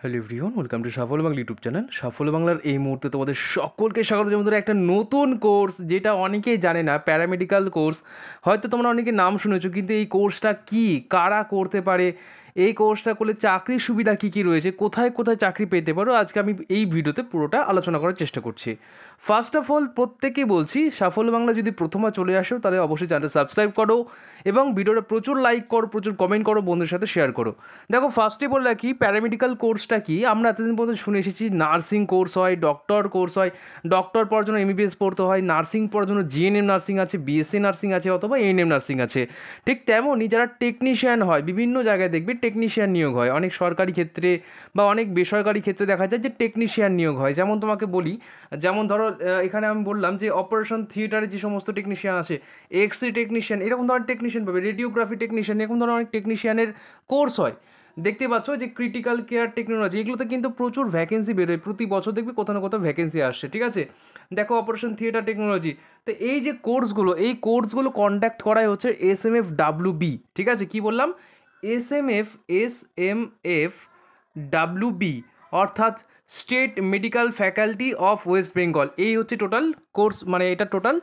hello everyone welcome to Safal Bangla YouTube channel Safal বাংলার এই মুহূর্তে তোমাদের সকলকে স্বাগত যেমন একটা নতুন কোর্স যেটা অনেকেই জানে না প্যারামেডিক্যাল কোর্স হয়তো তোমরা অনেকে নাম শুনেছো কিন্তু এই কোর্সটা কি কারা করতে পারে এই কোর্সটা করলে চাকরির সুবিধা কী কী রয়েছে কোথায় কোথায় চাকরি পেতে পারো আজকে আমি এই ভিডিওতে পুরোটা আলোচনা করার চেষ্টা করছি ফার্স্ট অফ অল প্রত্যেকে বলছি সাফল্য বাংলা যদি প্রথমে চলে আসো তাহলে অবশ্যই চ্যানেল সাবস্ক্রাইব করো এবং ভিডিওটা প্রচুর লাইক করো প্রচুর কমেন্ট করো বন্ধুদের সাথে শেয়ার করো দেখো ফার্স্টে বলে রাখি প্যারামেডিক্যাল কোর্সটা কি আমরা এতদিন পর্যন্ত শুনে এসেছি নার্সিং কোর্স হয় ডক্টর কোর্স হয় ডক্টর পড়ার জন্য এমবিবিএস পড়তে হয় নার্সিং পড়ার জন্য জিএনএম নার্সিং আছে বিএসসি নার্সিং আছে অথবা এন এম নার্সিং আছে ঠিক তেমনই যারা টেকনিশিয়ান হয় বিভিন্ন জায়গায় দেখবে টেকনিশিয়ান নিয়োগ হয় অনেক সরকারি ক্ষেত্রে বা অনেক বেসরকারি ক্ষেত্রে দেখা যায় যে টেকনিশিয়ান নিয়োগ হয় যেমন তোমাকে বলি যেমন ধরো এখানে আমি বললাম যে অপারেশন থিয়েটারে যে সমস্ত টেকনিশিয়ান আছে এক্স রে টেকনিশিয়ান এরকম ধরনের টেকনিশিয়ান পাবে রেডিওগ্রাফি টেকনিশিয়ান এরকম ধরনের অনেক টেকনিশিয়ানের কোর্স হয় দেখতে পাচ্ছ যে ক্রিটিক্যাল কেয়ার টেকনোলজি এগুলোতে কিন্তু প্রচুর ভ্যাকেন্সি বেরোয় প্রতি বছর দেখবি কোথাও না কোথাও ভ্যাকেন্সি আসছে ঠিক আছে দেখো অপারেশন থিয়েটার টেকনোলজি তো এই যে কোর্সগুলো এই কোর্সগুলো কন্ডাক্ট করাই হচ্ছে S M F W B ঠিক আছে কি বললাম S M F S M F W B অর্থাৎ state medical faculty of West Bengal এই হচ্ছে টোটাল কোর্স মানে এটা টোটাল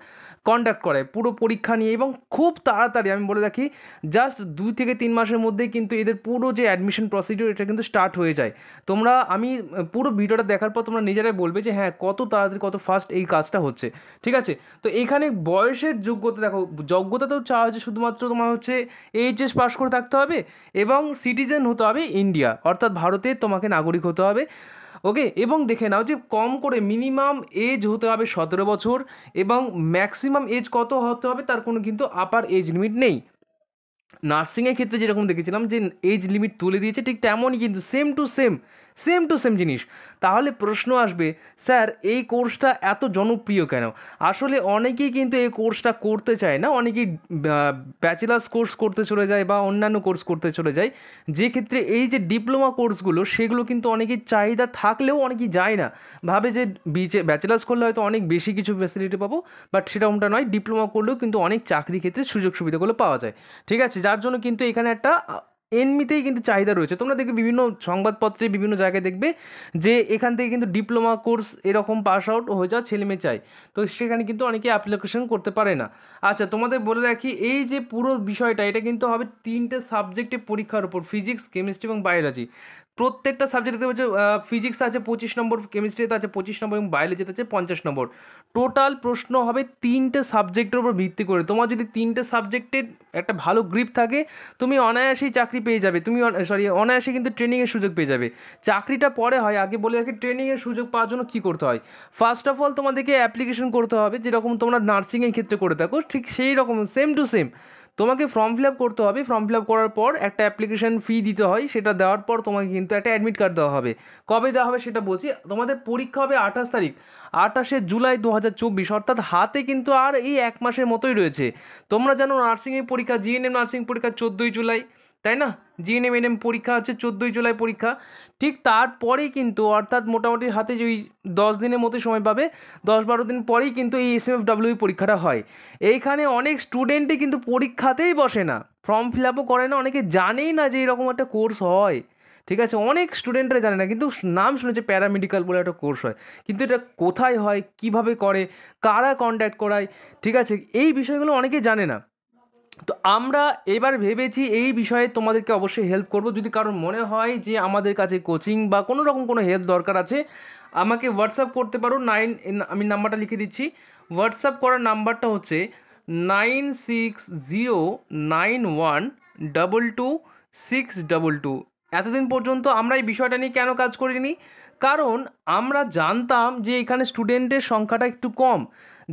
কন্ডাক্ট করে পুরো পরীক্ষা নিয়ে এবং খুব তাড়াতাড়ি আমি বলে রাখি জাস্ট দুই থেকে তিন মাসের মধ্যেই কিন্তু এদের পুরো যে অ্যাডমিশন প্রসিডিউর এটা কিন্তু স্টার্ট হয়ে যায় তোমরা আমি পুরো ভিডিওটা দেখার পর তোমরা নিজেরাই বলবে যে হ্যাঁ কত তাড়াতাড়ি কত ফাস্ট এই কাজটা হচ্ছে ঠিক আছে তো এখানে বয়সের যোগ্যতা দেখো যোগ্যতা তো চাওয়া হচ্ছে শুধুমাত্র তোমার হচ্ছে এইচএস পাস করে থাকতে হবে এবং সিটিজেন হতে হবে ইন্ডিয়া অর্থাৎ ভারতের তোমাকে নাগরিক হতে হবে ওকে এবং দেখে নাও যে কম করে মিনিমাম এজ হতে হবে সতেরো বছর এবং ম্যাক্সিমাম এজ কত হতে হবে তার কোনো কিন্তু আপার এজ লিমিট নেই নার্সিংয়ের ক্ষেত্রে যেরকম দেখেছিলাম যে এজ লিমিট তুলে দিয়েছে ঠিক তেমনই কিন্তু same to same same to same জিনিস তাহলে প্রশ্ন আসবে স্যার এই কোর্সটা এত জনপ্রিয় কেন আসলে অনেকেই কিন্তু এই কোর্সটা করতে চায় না অনেকেই ব্যাচেলার্স কোর্স করতে চলে যায় বা অন্যান্য কোর্স করতে চলে যায় যে ক্ষেত্রে এই যে ডিপ্লোমা কোর্সগুলো সেগুলো কিন্তু অনেকের চাহিদা থাকলেও অনেকেই যায় না ভাবে যে বিচে ব্যাচেলার্স করলে হয়তো অনেক বেশি কিছু ফ্যাসিলিটি পাবো বাট সেরকমটা নয় ডিপ্লোমা করলেও কিন্তু অনেক চাকরি ক্ষেত্রে সুযোগ সুবিধাগুলো পাওয়া যায় ঠিক আছে যার জন্য কিন্তু এখানে একটা এমনিতেই কিন্তু চাহিদা রয়েছে তোমরা দেখবে বিভিন্ন সংবাদপত্রে বিভিন্ন জায়গায় দেখবে যে এখান থেকে কিন্তু ডিপ্লোমা কোর্স এরকম পাস আউট হয়ে যাওয়া ছেলেমেয়ে চাই তো সেখানে কিন্তু অনেকে অ্যাপ্লিকেশন করতে পারে না আচ্ছা তোমাদের বলে রাখি এই যে পুরো বিষয়টা এটা কিন্তু হবে তিনটে সাবজেক্টে পরীক্ষার উপর ফিজিক্স কেমিস্ট্রি এবং বায়োলজি প্রত্যেকটা সাবজেক্ট দেখতে পাচ্ছ ফিজিক্স আছে পঁচিশ নম্বর কেমিস্ট্রিতে আছে পঁচিশ নম্বর এবং বায়োলজিতে আছে পঞ্চাশ নম্বর টোটাল প্রশ্ন হবে তিনটে সাবজেক্টের উপর ভিত্তি করে তোমার যদি তিনটে সাবজেক্টের একটা ভালো গ্রিপ থাকে তুমি অনায়াসেই চাকরি পেয়ে যাবে তুমি সরি অনায়াসে কিন্তু ট্রেনিংয়ের সুযোগ পেয়ে যাবে চাকরিটা পরে হয় আগে বলে রাখি ট্রেনিংয়ের সুযোগ পাওয়ার জন্য কী করতে হয় ফার্স্ট অফ অল তোমাদেরকে অ্যাপ্লিকেশন করতে হবে যেরকম তোমরা নার্সিংয়ের ক্ষেত্রে করে থাকো ঠিক সেই রকম সেম টু সেম তোমাকে ফর্ম ফিল আপ করতে হবে ফর্ম ফিল আপ করার পর একটা অ্যাপ্লিকেশান ফি দিতে হয় সেটা দেওয়ার পর তোমাকে কিন্তু একটা অ্যাডমিট কার্ড দেওয়া হবে কবে দেওয়া হবে সেটা বলছি তোমাদের পরীক্ষা হবে আঠাশ তারিখ আঠাশে জুলাই দু হাজার চব্বিশ অর্থাৎ হাতে কিন্তু আর এই এক মাসের মতোই রয়েছে তোমরা জানো নার্সিংয়ের পরীক্ষা জিএনএম নার্সিং পরীক্ষা চোদ্দোই জুলাই তাই না জিএনএম এনএম পরীক্ষা আছে চোদ্দোই জুলাই পরীক্ষা ঠিক তারপরেই কিন্তু অর্থাৎ মোটামুটি হাতে যে ওই দশ দিনের মতো সময় পাবে দশ বারো দিন পরেই কিন্তু এই এস এম এফ ডাব্লিউ পরীক্ষাটা হয় এইখানে অনেক স্টুডেন্টই কিন্তু পরীক্ষাতেই বসে না ফর্ম ফিল আপও করে না অনেকে জানেই না যে এরকম একটা কোর্স হয় ঠিক আছে অনেক স্টুডেন্টরা জানে না কিন্তু নাম শুনেছে প্যারামেডিক্যাল বলে একটা কোর্স হয় কিন্তু এটা কোথায় হয় কিভাবে করে কারা কন্ট্যাক্ট করায় ঠিক আছে এই বিষয়গুলো অনেকে জানে না তো আমরা এবার ভেবেছি এই বিষয়ে তোমাদেরকে অবশ্যই হেল্প করব যদি কারোর মনে হয় যে আমাদের কাছে কোচিং বা কোনো রকম কোনো হেল্প দরকার আছে আমাকে হোয়াটসঅ্যাপ করতে পারো নাইন আমি নাম্বারটা লিখে দিচ্ছি হোয়াটসঅ্যাপ করার নাম্বারটা হচ্ছে nine six zero nine one double two six double two এতদিন পর্যন্ত আমরা এই বিষয়টা নিয়ে কেন কাজ করিনি কারণ আমরা জানতাম যে এখানে স্টুডেন্টের সংখ্যাটা একটু কম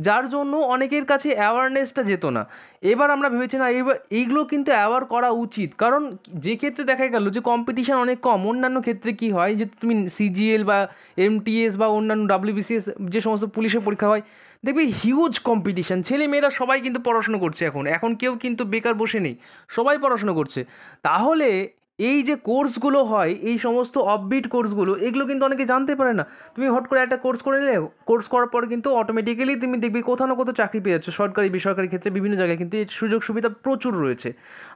যার জন্য অনেকের কাছে অ্যাওয়ারনেসটা যেত না এবার আমরা ভেবেছি না এবার এইগুলো কিন্তু অ্যাওয়ার করা উচিত কারণ যে ক্ষেত্রে দেখা গেল যে কম্পিটিশান অনেক কম অন্যান্য ক্ষেত্রে কি হয় যে তুমি সিজিএল বা এমটিএস বা অন্যান্য ডাব্লিউবিসিএস যে সমস্ত পুলিশের পরীক্ষা হয় দেখবে হিউজ কম্পিটিশান ছেলে মেয়েরা সবাই কিন্তু পড়াশুনো করছে এখন এখন কেউ কিন্তু বেকার বসে নেই সবাই পড়াশুনো করছে তাহলে এই যে কোর্সগুলো হয় এই সমস্ত অফবিট কোর্সগুলো এগুলো কিন্তু অনেকে জানতে পারে না তুমি হট করে একটা কোর্স করে নিলে কোর্স করার পর কিন্তু অটোমেটিক্যালি তুমি দেখবে কোথাও না কোথাও চাকরি পেয়ে যাচ্ছ সরকারি বেসরকারি ক্ষেত্রে বিভিন্ন জায়গায় কিন্তু এই সুযোগ সুবিধা প্রচুর রয়েছে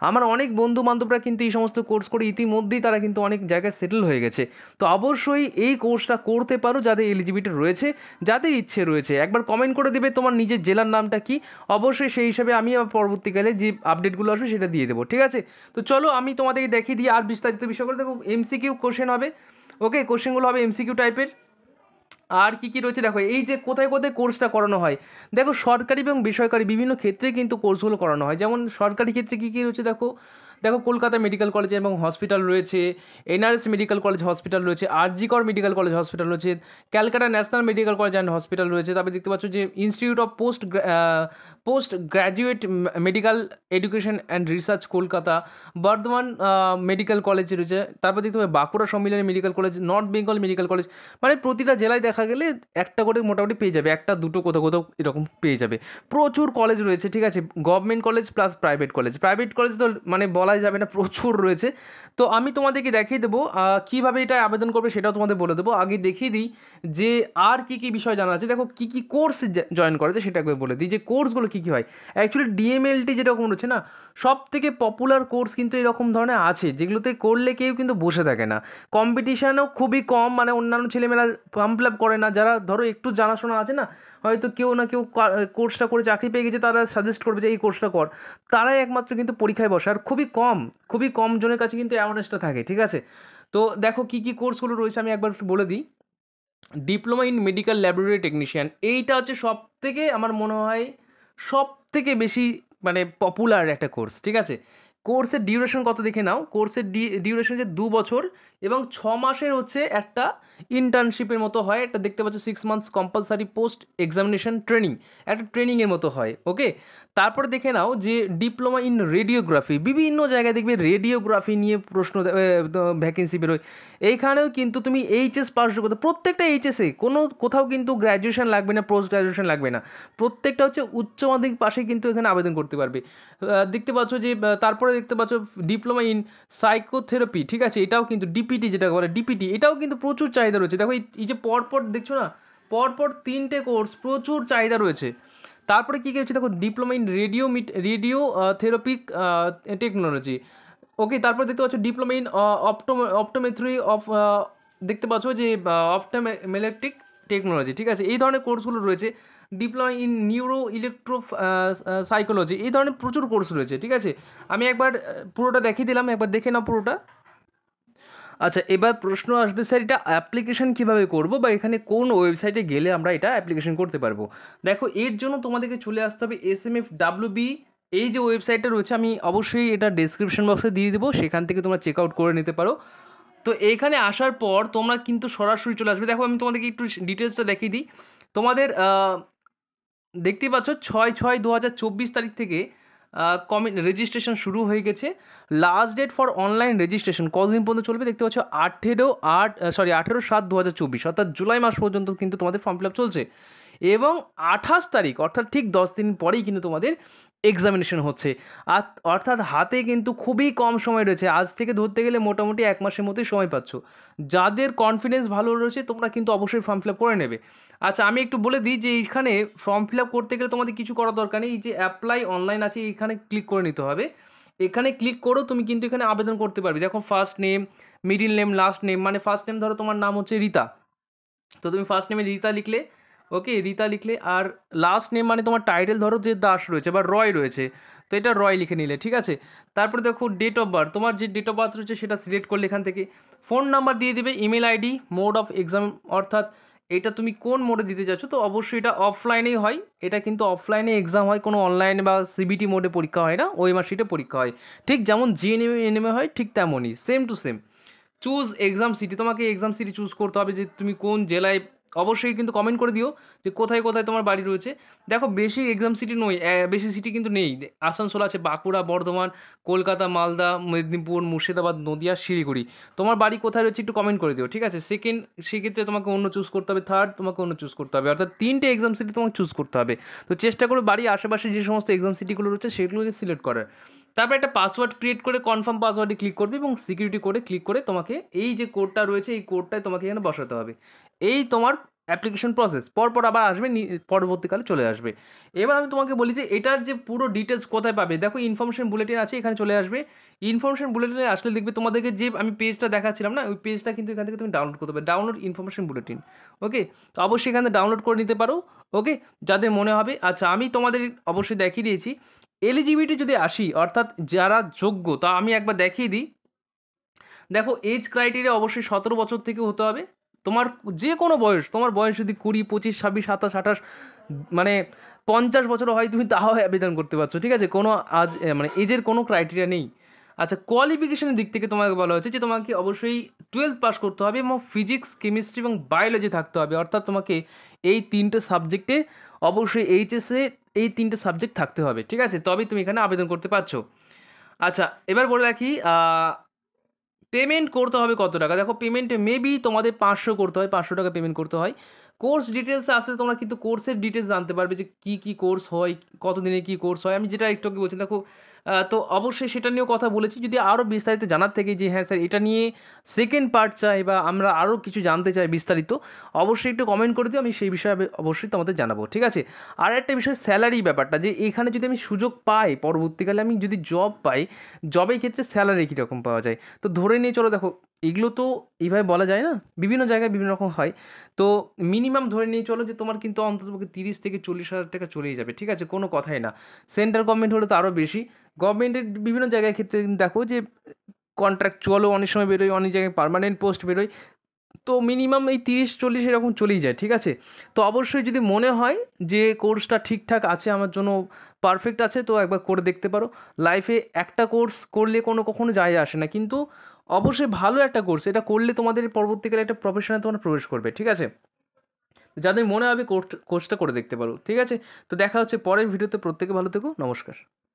আমার অনেক বন্ধু বান্ধবরা কিন্তু এই সমস্ত কোর্স করে ইতিমধ্যেই তারা কিন্তু অনেক জায়গায় সেটেল হয়ে গেছে তো অবশ্যই এই কোর্সটা করতে পারো যাদের এলিজিবিলিটি রয়েছে যাদের ইচ্ছে রয়েছে একবার কমেন্ট করে দেবে তোমার নিজের জেলার নামটা কি অবশ্যই সেই হিসাবে আমি পরবর্তীকালে যে আপডেটগুলো আসবে সেটা দিয়ে দেবো ঠিক আছে তো চলো আমি তোমাদেরকে দেখিয়ে দিই আর বিস্তারিত বিষয়গুলো দেখো এমসিকিউ কোশ্চেন হবে ওকে কোশ্চেনগুলো হবে এমসিকিউ টাইপের আর কি কি রয়েছে দেখো এই যে কোথায় কোথায় কোর্সটা করানো হয় দেখো সরকারি এবং বেসরকারি বিভিন্ন ক্ষেত্রে কিন্তু কোর্সগুলো করানো হয় যেমন সরকারি ক্ষেত্রে কী কী রয়েছে দেখো দেখো কলকাতা মেডিকেল কলেজ এবং হসপিটাল রয়েছে এনআরএস মেডিকেল কলেজ হসপিটাল রয়েছে আরজিকর মেডিকেল কলেজ হসপিটাল রয়েছে Calcutta national medical college and hospital রয়েছে তারপরে দেখতে পাচ্ছ যে institute of post post graduate medical education and research Kolkata Bardhaman medical college রয়েছে তারপর দেখতে পাবে Bankura Sammilani medical college north Bengal medical college মানে প্রতিটা জেলায় দেখা গেলে একটা করে মোটামুটি পেয়ে যাবে একটা দুটো কোথাও কোথাও এরকম পেয়ে যাবে প্রচুর কলেজ রয়েছে ঠিক আছে government college plus private college private college তো মানে বলা বলাই যাবে না প্রচুর রয়েছে তো আমি তোমাদেরকে দেখিয়ে দেবো কীভাবে এটা আবেদন করবে সেটাও তোমাদের বলে দেবো আগে দেখিয়ে দিই যে আর কি কি বিষয় জানা আছে দেখো কি কি কোর্স জয়েন করা সেটা সেটাকে বলে দিই যে কোর্সগুলো কি কি হয় অ্যাকচুয়ালি ডিএমএলটি যেরকম রয়েছে না সব থেকে পপুলার কোর্স কিন্তু এরকম ধরনের আছে যেগুলোতে করলে কেউ কিন্তু বসে থাকে না কম্পিটিশানও খুবই কম মানে অন্যান্য ছেলেমেয়েরা ফর্ম ফিল আপ করে না যারা ধরো একটু জানাশোনা আছে না হয়তো কেউ না কেউ কোর্সটা করে চাকরি পেয়ে গেছে তারা সাজেস্ট করবে যে এই কোর্সটা কর তারাই একমাত্র কিন্তু পরীক্ষায় বসে আর খুবই কম খুবই কম জনের কাছে কিন্তু অ্যাওয়ারনেসটা থাকে ঠিক আছে তো দেখো কি কি কোর্সগুলো রয়েছে আমি একবার একটু বলে দিই diploma in medical laboratory technician এইটা হচ্ছে সব থেকে আমার মনে হয় সব থেকে বেশি মানে পপুলার একটা কোর্স ঠিক আছে কোর্সের ডিউরেশন কত দেখে নাও কোর্সের ডি ডিউরেশন হচ্ছে দু বছর এবং ছ মাসের হচ্ছে একটা ইন্টার্নশিপের মতো হয় একটা দেখতে পাচ্ছ six months compulsory post examination training একটা ট্রেনিংয়ের মতো হয় ওকে তারপরে দেখে নাও যে ডিপ্লোমা ইন রেডিওগ্রাফি বিভিন্ন জায়গায় দেখবে রেডিওগ্রাফি নিয়ে প্রশ্ন ভ্যাকেন্সি বেরোয় এইখানেও কিন্তু তুমি এইচএস পাস করতে প্রত্যেকটা এইচএসে কোনো কোথাও কিন্তু গ্র্যাজুয়েশন লাগবে না পোস্ট গ্র্যাজুয়েশন লাগবে না প্রত্যেকটা হচ্ছে উচ্চ মাধ্যমিক পাশে কিন্তু এখানে আবেদন করতে পারবে দেখতে পাচ্ছ যে তারপরে দেখতে পাচ্ছ ডিপ্লোমা ইন সাইকোথেরাপি ঠিক আছে এটাও কিন্তু ডিপিটি যেটা বলে ডিপিটি এটাও কিন্তু প্রচুর চাহিদা রয়েছে দেখো এই যে পরপর দেখছো না পরপর তিনটে কোর্স প্রচুর চাহিদা রয়েছে তারপরে কী কী দেখো ডিপ্লোমা ইন রেডিও মিট রেডিও থেরাপিক টেকনোলজি ওকে তারপর দেখতে পাচ্ছ ডিপ্লোমা ইন অপটোম অপটোমেথ্রি অফ দেখতে পাচ্ছ যে অপটোমেলেকট্রিক টেকনোলজি ঠিক আছে এই ধরনের কোর্সগুলো রয়েছে diploma in neuro electro psychology এই ধরনের প্রচুর কোর্স রয়েছে ঠিক আছে আমি একবার পুরোটা দেখিয়ে দিলাম একবার দেখে নাও পুরোটা আচ্ছা এবার প্রশ্ন আসবে স্যার এটা অ্যাপ্লিকেশন কীভাবে করবো বা এখানে কোন ওয়েবসাইটে গেলে আমরা এটা অ্যাপ্লিকেশন করতে পারবো দেখো এর জন্য তোমাদেরকে চলে আসতে হবে S M F W B এই যে ওয়েবসাইটটা রয়েছে আমি অবশ্যই এটা ডিসক্রিপশন বক্সে দিয়ে দেবো সেখান থেকে তোমরা চেক আউট করে নিতে পারো তো এখানে আসার পর তোমরা কিন্তু সরাসরি চলে আসবে দেখো আমি তোমাদেরকে একটু ডিটেলসটা দেখিয়ে দিই তোমাদের দেখতেই পাচ্ছ ছয় ছয় দু হাজার চব্বিশ তারিখ থেকে কমে রেজিস্ট্রেশন শুরু হয়ে গেছে last date for online registration কতদিন পর্যন্ত চলবে দেখতে পাচ্ছ আঠেরো আট সরি আঠেরো সাত দু অর্থাৎ জুলাই মাস পর্যন্ত কিন্তু তোমাদের ফর্ম ফিল আপ চলছে এবং আঠাশ তারিখ অর্থাৎ ঠিক দশ দিন পরেই কিন্তু তোমাদের এক্সামিনেশন হচ্ছে আর অর্থাৎ হাতে কিন্তু খুবই কম সময় রয়েছে আজ থেকে ধরতে গেলে মোটামুটি এক মাসের মতোই সময় পাচ্ছ যাদের কনফিডেন্স ভালো রয়েছে তোমরা কিন্তু অবশ্যই ফর্ম ফিল আপ করে নেবে আচ্ছা আমি একটু বলে দিই যে এইখানে ফর্ম ফিল আপ করতে গেলে তোমাদের কিছু করা দরকার নেই যে অ্যাপ্লাই অনলাইন আছে এখানে ক্লিক করে নিতে হবে এখানে ক্লিক করো তুমি কিন্তু এখানে আবেদন করতে পারবে দেখো first name middle name last name মানে ফার্স্ট নেম ধরো তোমার নাম হচ্ছে রীতা তো তুমি ফার্স্ট নেমে রীতা লিখলে ওকে রীতা লিখলে আর লাস্ট নেম মানে তোমার টাইটেল ধরো যে দাস রয়েছে বা রয় রয়েছে তো এটা রয় লিখে নিলে ঠিক আছে তারপরে দেখো ডেট অফ বার্থ তোমার যে ডেট অফ বার্থ রয়েছে সেটা সিলেক্ট করলে এখান থেকে ফোন নাম্বার দিয়ে দেবে email ID mode of exam অর্থাৎ এটা তুমি কোন মোডে দিতে চাচ্ছ তো অবশ্যই এটা অফলাইনেই হয় এটা কিন্তু অফলাইনে এক্সাম হয় কোনো অনলাইনে বা সিবিটি মোডে পরীক্ষা হয় না ওই মাসিটে পরীক্ষা হয় ঠিক যেমন জিএনএমএ এনএমএ e e হয় ঠিক তেমনই same to same choose exam city তোমাকে এক্সাম সিটি চুজ করতে হবে যে তুমি কোন জেলায় অবশ্যই কিন্তু কমেন্ট করে দিও যে কোথায় কোথায় তোমার বাড়ি রয়েছে দেখো বেশি এক্সাম সিটি নয় বেশি সিটি কিন্তু নেই আসানসোল আছে বাঁকুড়া বর্ধমান কলকাতা মালদা মেদিনীপুর মুর্শিদাবাদ নদিয়া শিলিগুড়ি তোমার বাড়ি কোথায় রয়েছে একটু কমেন্ট করে দিও ঠিক আছে সেকেন্ড সেক্ষেত্রে তোমাকে অন্য চুজ করতে হবে থার্ড তোমাকে অন্য চুজ করতে হবে অর্থাৎ তিনটে এক্সাম সিটি তোমাকে চুজ করতে হবে তো চেষ্টা করো বাড়ির আশেপাশে যে সমস্ত এক্সাম সিটিগুলো রয়েছে সেগুলোকে সিলেক্ট করার তারপরে একটা পাসওয়ার্ড ক্রিয়েট করে কনফার্ম পাসওয়ার্ডে ক্লিক করবে এবং সিকিউরিটি কোডে ক্লিক করে তোমাকে এই যে কোডটা রয়েছে এই কোডটায় তোমাকে এখানে বসাতে হবে এই তোমার অ্যাপ্লিকেশন প্রসেস পরপর আবার আসবে পরবর্তীকালে চলে আসবে এবার আমি তোমাকে বলি যে এটার যে পুরো ডিটেলস কোথায় পাবে দেখো ইনফরমেশন বুলেটিন আছে এখানে চলে আসবে ইনফরমেশন বুলেটিনে আসলে দেখবে তোমাদেরকে যে আমি পেজটা দেখাচ্ছিলাম না ওই পেজটা কিন্তু এখান থেকে তুমি ডাউনলোড করতে পারবে ডাউনলোড ইনফরমেশন বুলেটিন ওকে তো অবশ্যই এখানে ডাউনলোড করে নিতে পারো ওকে যাদের মনে হবে আচ্ছা আমি তোমাদের অবশ্যই দেখিয়ে দিয়েছি এলিজিবিলিটি যদি আসি অর্থাৎ যারা যোগ্য তা আমি একবার দেখিয়ে দিই দেখো এজ ক্রাইটেরিয়া অবশ্যই সতেরো বছর থেকে হতে হবে তোমার যে কোনো বয়স তোমার বয়স যদি কুড়ি পঁচিশ ছাব্বিশ সাতাশ আঠাশ মানে পঞ্চাশ বছর হয় তুমি তাও আবেদন করতে পারছো ঠিক আছে কোনো আজ মানে এজের কোনো ক্রাইটেরিয়া নেই আচ্ছা কোয়ালিফিকেশনের দিক থেকে তোমাকে বলা হয়েছে যে তোমাকে অবশ্যই টুয়েলভ পাস করতে হবে এবং ফিজিক্স কেমিস্ট্রি এবং বায়োলজি থাকতে হবে অর্থাৎ তোমাকে এই তিনটে সাবজেক্টে অবশ্যই এইচএসে এই তিনটে সাবজেক্ট থাকতে হবে ঠিক আছে তবে তুমি এখানে আবেদন করতে পারছো আচ্ছা এবার বলে রাখি পেমেন্ট করতে হবে কত টাকা দেখো পেমেন্ট মেবি তোমাদের পাঁচশো করতে হয় পাঁচশো টাকা পেমেন্ট করতে হয় কোর্স ডিটেলসে আসলে তোমরা কিন্তু কোর্সের ডিটেলস জানতে পারবে যে কী কী কোর্স হয় কত দিনে কী কোর্স হয় আমি যেটা একটু আগে বলছি দেখো তো অবশ্যই সেটা নিয়েও কথা বলেছি যদি আরও বিস্তারিত জানার থেকে যে হ্যাঁ স্যার এটা নিয়ে সেকেন্ড পার্ট চাই বা আমরা আরও কিছু জানতে চাই বিস্তারিত অবশ্যই একটু কমেন্ট করে দিও আমি সেই বিষয়ে অবশ্যই তোমাদের জানাবো ঠিক আছে আর একটা বিষয় স্যালারি ব্যাপারটা যে এখানে যদি আমি সুযোগ পাই পরবর্তীকালে আমি যদি জব পাই জবের ক্ষেত্রে স্যালারি কীরকম পাওয়া যায় তো ধরে নিয়ে চলো দেখো এগুলো তো এইভাবে বলা যায় না বিভিন্ন জায়গায় বিভিন্ন রকম হয় তো মিনিমাম ধরে নিয়ে চলো যে তোমার কিন্তু অন্ততপক্ষে তিরিশ থেকে চল্লিশ হাজার টাকা চলেই যাবে ঠিক আছে কোনো কথাই না সেন্ট্রাল গভর্নমেন্ট হলে তো আরও বেশি গভর্নমেন্টের বিভিন্ন জায়গায় ক্ষেত্রে দেখো যে কন্ট্রাক্ট চলো অনেক সময় বেরোয় অনেক জায়গায় পারমানেন্ট পোস্ট বেরোয় তো মিনিমাম এই তিরিশ চল্লিশ এরকম চলেই যায় ঠিক আছে তো অবশ্যই যদি মনে হয় যে কোর্সটা ঠিকঠাক আছে আমার জন্য পারফেক্ট আছে তো একবার করে দেখতে পারো লাইফে একটা কোর্স করলে কোনো কখনো যায় আসে না কিন্তু অবশ্যই ভালো একটা কোর্স এটা করলে তোমাদের পরবর্তীকালে একটা প্রফেশনে তোমার প্রবেশ করবে ঠিক আছে যাদের মনে হবে কোর্স কোর্সটা করে দেখতে পারো ঠিক আছে তো দেখা হচ্ছে পরের ভিডিওতে প্রত্যেকে ভালো থেকো নমস্কার